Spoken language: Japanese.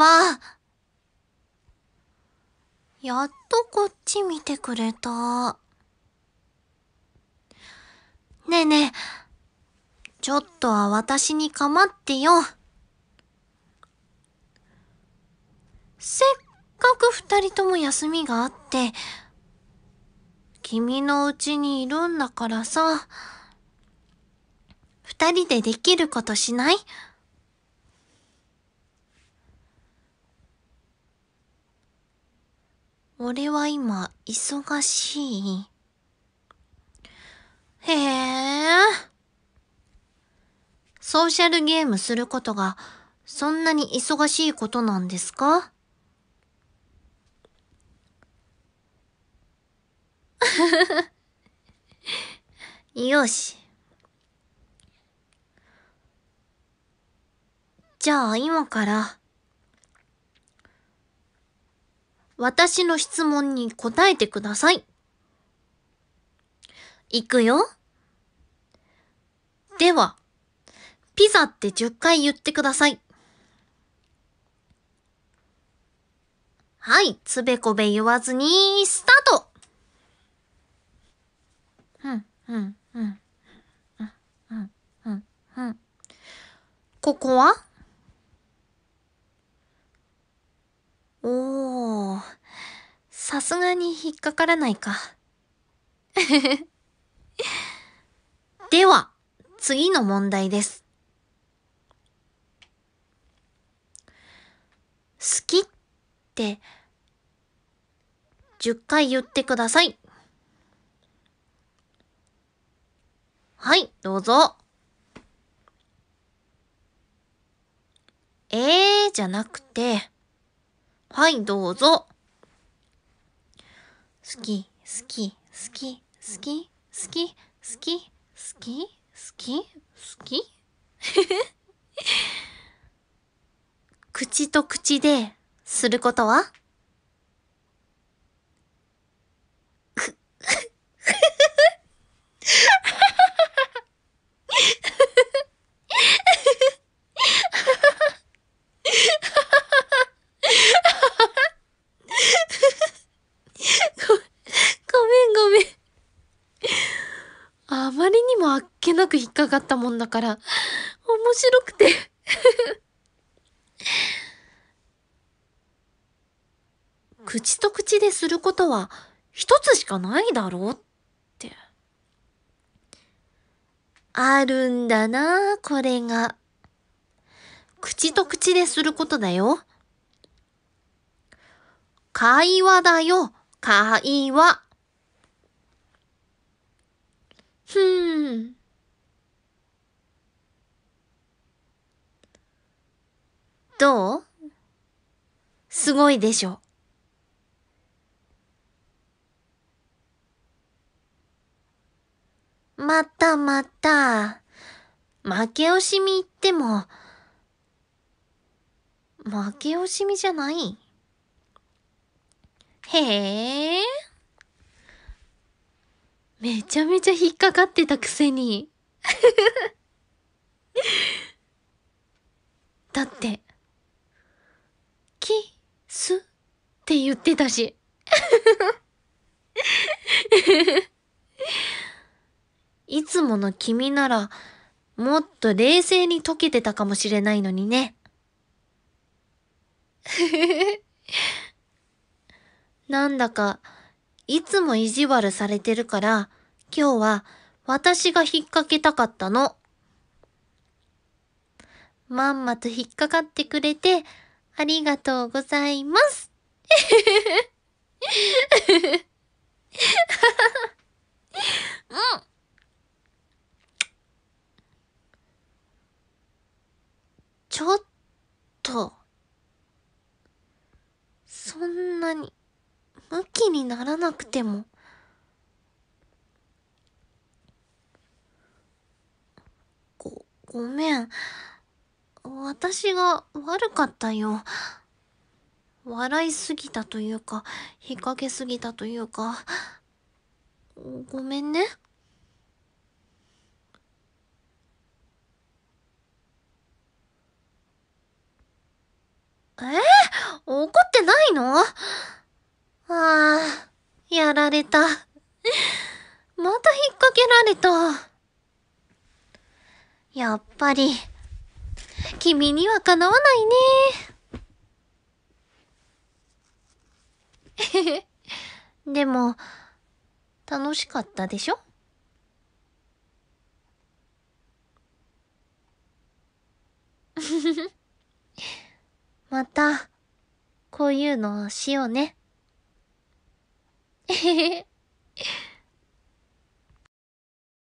ば。やっとこっち見てくれた。ねえねえ、ちょっとは私に構ってよ。せっかく二人とも休みがあって、君のうちにいるんだからさ、二人でできることしない俺は今、忙しい。へえ。ソーシャルゲームすることが、そんなに忙しいことなんですか よし。じゃあ今から、私の質問に答えてください。いくよ。では、ピザって10回言ってください。はい、つべこべ言わずに、スタートうん、うん、うん。うん、うん、うん。ここはすがに引っかからないか。では、次の問題です。好きって10回言ってください。はい、どうぞ。えーじゃなくて、はい、どうぞ。好き好き好き好き好き好き好き好き好き 口と口ですることはなく引っかかったもんだから、面白くて口と口ですることは一つしかないだろうって。あるんだな、これが。口と口ですることだよ。会話だよ、会話。ふん。どうすごいでしょ。またまた。負け惜しみ言っても、負け惜しみじゃない。へえ。めちゃめちゃ引っかかってたくせに。だって、キスって言ってたし。いつもの君なら、もっと冷静に溶けてたかもしれないのにね。なんだか、いつも意地悪されてるから、今日は私が引っ掛けたかったの。まんまと引っかかってくれて、ありがとうございます。うん。ちょっと、そんなに、向きにならなくても。ご、ごめん。私が悪かったよ。笑いすぎたというか、引っ掛けすぎたというか、ごめんね。えー、怒ってないのああ、やられた。また引っ掛けられた。やっぱり。君にはかなわないね。でも、楽しかったでしょふふ。また、こういうのしようね。えへへ。